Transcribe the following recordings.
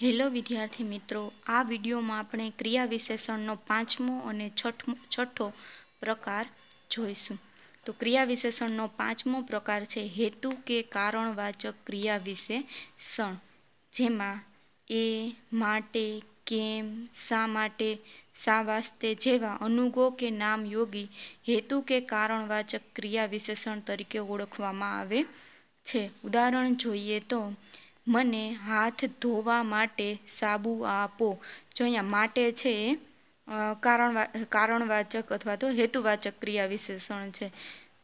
hello વિદ્યાર્થી મિત્રો આ વિડીયોમાં આપણે ક્રિયા વિશેષણનો પાંચમો અને છઠ્ઠો છઠ્ઠો પ્રકાર જોઈશું તો ક્રિયા વિશેષણનો પાંચમો પ્રકાર છે હેતુ કે કારણવાચક ક્રિયા વિશેષણ જેમાં એ માટે કેમ શા માટે શા વાસ્તે જેવા અનુગો કે નામ યોગી હેતુ કે કારણવાચક ક્રિયા વિશેષણ તરીકે ઓળખવામાં આવે છે ઉદાહરણ જોઈએ તો મને હાથ ધોવા માટે સાબુ આપો જો અહીંયા માટે છે એ કારણ કારણવાચક અથવા તો હેતુવાચક ક્રિયા વિશેષણ છે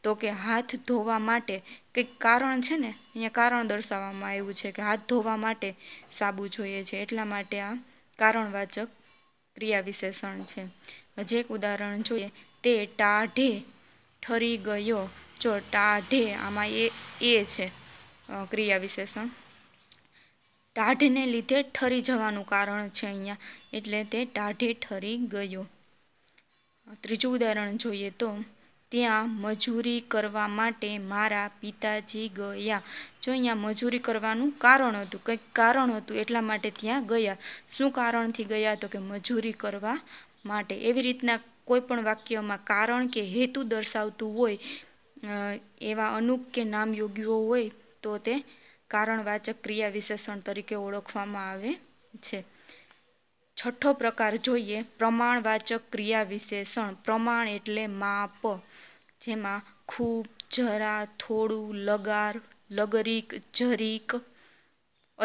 તો કે હાથ ધોવા માટે કંઈક કારણ છે ને અહીંયા કારણ દર્શાવવામાં આવ્યું છે કે હાથ ધોવા માટે સાબુ જોઈએ છે એટલા માટે આ કારણવાચક ક્રિયા વિશેષણ છે હજી એક ઉદાહરણ જોઈએ તે ટાઢે ઠરી ગયો જો ટાઢે આમાં એ એ છે ક્રિયા વિશેષણ ટાઢને લીધે ઠરી જવાનું કારણ છે અહીંયા એટલે તે ટાઢે ઠરી ગયો ત્રીજું ઉદાહરણ જોઈએ તો ત્યાં મજૂરી કરવા માટે મારા પિતાજી ગયા જો અહીંયા મજૂરી કરવાનું કારણ હતું કંઈક કારણ હતું એટલા માટે ત્યાં ગયા શું કારણથી ગયા તો કે મજૂરી કરવા માટે એવી રીતના કોઈપણ વાક્યમાં કારણ કે હેતુ દર્શાવતું હોય એવા અનુક કે નામ યોગ્યો હોય તો તે કારણવાચક ક્રિયા વિશેષણ તરીકે ઓળખવામાં આવે છે છઠ્ઠો પ્રકાર જોઈએ પ્રમાણવાચક ક્રિયા વિશેષણ પ્રમાણ એટલે માપ જેમાં ખૂબ જરા થોડું લગાર લગરીક જરીક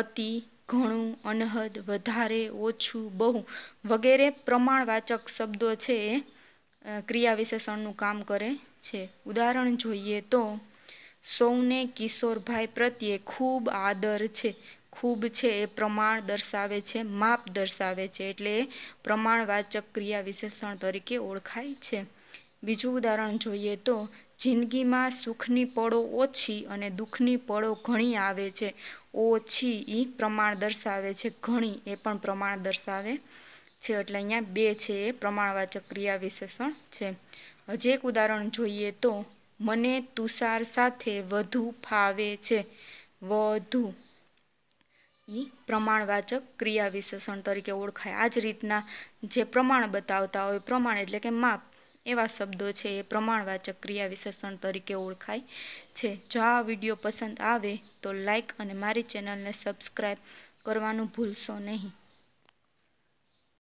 અતિ ઘણું અનહદ વધારે ઓછું બહુ વગેરે પ્રમાણવાચક શબ્દો છે એ ક્રિયા વિશેષણનું કામ કરે છે ઉદાહરણ જોઈએ તો સૌને કિશોરભાઈ પ્રત્યે ખૂબ આદર છે ખૂબ છે એ પ્રમાણ દર્શાવે છે માપ દર્શાવે છે એટલે એ પ્રમાણવાચક ક્રિયા વિશેષણ તરીકે ઓળખાય છે બીજું ઉદાહરણ જોઈએ તો જિંદગીમાં સુખની પળો ઓછી અને દુઃખની પળો ઘણી આવે છે ઓછી એ પ્રમાણ દર્શાવે છે ઘણી એ પણ પ્રમાણ દર્શાવે છે એટલે અહીંયા બે છે એ પ્રમાણવાચક ક્રિયા વિશેષણ છે હજી એક ઉદાહરણ જોઈએ તો મને તુષાર સાથે વધુ ફાવે છે વધુ એ પ્રમાણવાચક ક્રિયા વિશેષણ તરીકે ઓળખાય આ જ રીતના જે પ્રમાણ બતાવતા હોય પ્રમાણ એટલે કે માપ એવા શબ્દો છે એ પ્રમાણવાચક ક્રિયા વિશેષણ તરીકે ઓળખાય છે જો આ વિડીયો પસંદ આવે તો લાઈક અને મારી ચેનલને સબસ્ક્રાઈબ કરવાનું ભૂલશો નહીં